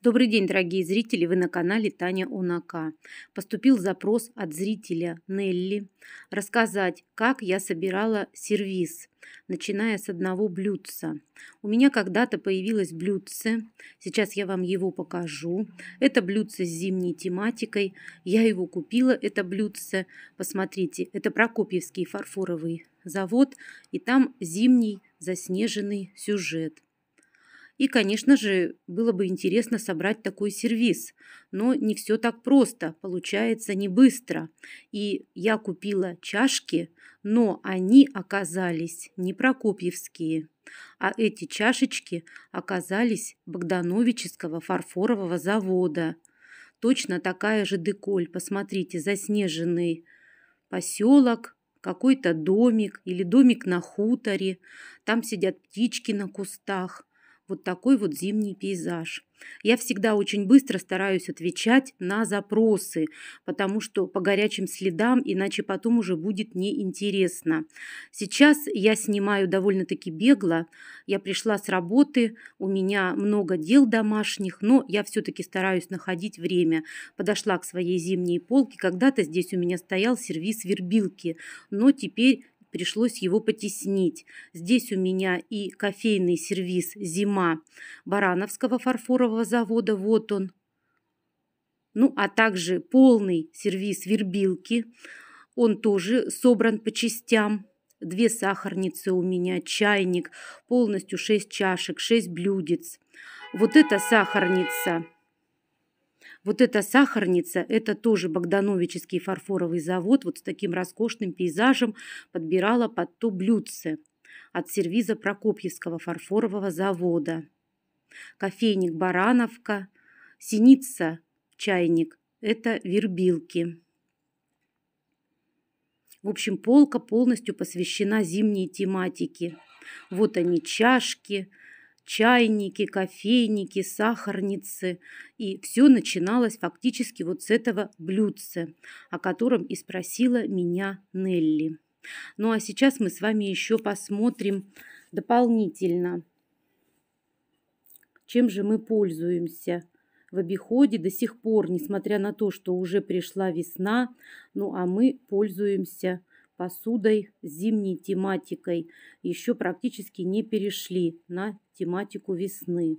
Добрый день, дорогие зрители! Вы на канале Таня Унака. Поступил запрос от зрителя Нелли рассказать, как я собирала сервис, начиная с одного блюдца. У меня когда-то появилось блюдце, сейчас я вам его покажу. Это блюдце с зимней тематикой, я его купила, это блюдце, посмотрите, это Прокопьевский фарфоровый завод, и там зимний заснеженный сюжет – и, конечно же, было бы интересно собрать такой сервис, но не все так просто, получается не быстро. И я купила чашки, но они оказались не прокопьевские, а эти чашечки оказались Богдановического фарфорового завода. Точно такая же деколь, посмотрите, заснеженный поселок, какой-то домик или домик на хуторе. Там сидят птички на кустах. Вот такой вот зимний пейзаж. Я всегда очень быстро стараюсь отвечать на запросы, потому что по горячим следам, иначе потом уже будет неинтересно. Сейчас я снимаю довольно-таки бегло. Я пришла с работы, у меня много дел домашних, но я все-таки стараюсь находить время. Подошла к своей зимней полке. Когда-то здесь у меня стоял сервис вербилки, но теперь пришлось его потеснить. Здесь у меня и кофейный сервис «Зима» Барановского фарфорового завода, вот он. Ну, а также полный сервис «Вербилки», он тоже собран по частям. Две сахарницы у меня, чайник, полностью шесть чашек, шесть блюдец. Вот эта сахарница – вот эта сахарница, это тоже Богдановический фарфоровый завод, вот с таким роскошным пейзажем подбирала под то блюдце от сервиза Прокопьевского фарфорового завода. Кофейник Барановка, синица, чайник – это вербилки. В общем, полка полностью посвящена зимней тематике. Вот они чашки – чайники, кофейники, сахарницы. И все начиналось фактически вот с этого блюдца, о котором и спросила меня Нелли. Ну а сейчас мы с вами еще посмотрим дополнительно, чем же мы пользуемся в обиходе до сих пор, несмотря на то, что уже пришла весна, ну а мы пользуемся посудой, зимней тематикой, еще практически не перешли на тематику весны.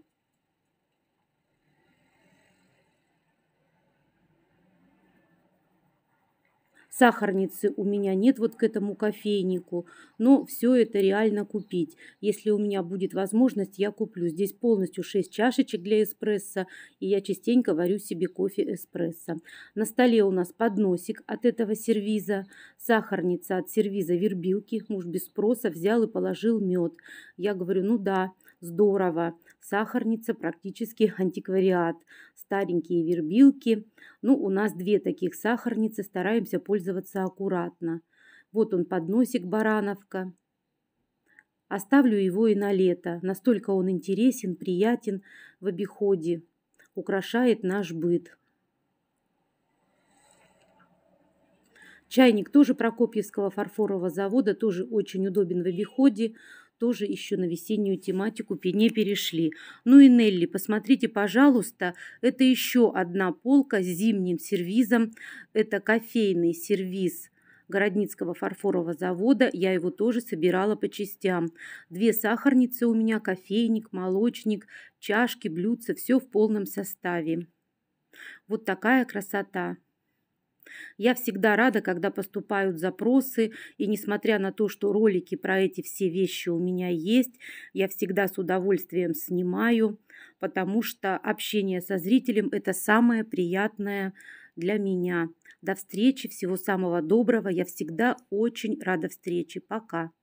Сахарницы у меня нет вот к этому кофейнику, но все это реально купить. Если у меня будет возможность, я куплю. Здесь полностью 6 чашечек для эспрессо, и я частенько варю себе кофе эспрессо. На столе у нас подносик от этого сервиза, сахарница от сервиза вербилки. Муж без спроса взял и положил мед. Я говорю, ну да, здорово. Сахарница практически антиквариат. Старенькие вербилки. Ну, у нас две таких сахарницы, стараемся пользоваться аккуратно. Вот он подносик барановка. Оставлю его и на лето. Настолько он интересен, приятен в обиходе. Украшает наш быт. Чайник тоже Прокопьевского фарфорового завода, тоже очень удобен в обиходе тоже еще на весеннюю тематику не перешли. Ну и Нелли, посмотрите, пожалуйста, это еще одна полка с зимним сервизом. Это кофейный сервиз Городницкого фарфорового завода. Я его тоже собирала по частям. Две сахарницы у меня, кофейник, молочник, чашки, блюдца, все в полном составе. Вот такая красота. Я всегда рада, когда поступают запросы, и несмотря на то, что ролики про эти все вещи у меня есть, я всегда с удовольствием снимаю, потому что общение со зрителем – это самое приятное для меня. До встречи, всего самого доброго. Я всегда очень рада встрече. Пока.